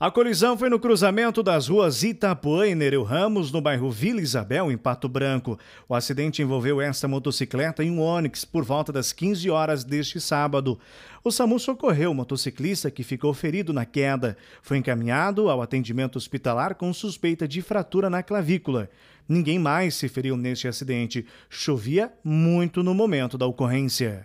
A colisão foi no cruzamento das ruas Itapuã e Nereu Ramos, no bairro Vila Isabel, em Pato Branco. O acidente envolveu esta motocicleta e um Onix por volta das 15 horas deste sábado. O SAMU socorreu o motociclista que ficou ferido na queda. Foi encaminhado ao atendimento hospitalar com suspeita de fratura na clavícula. Ninguém mais se feriu neste acidente. Chovia muito no momento da ocorrência.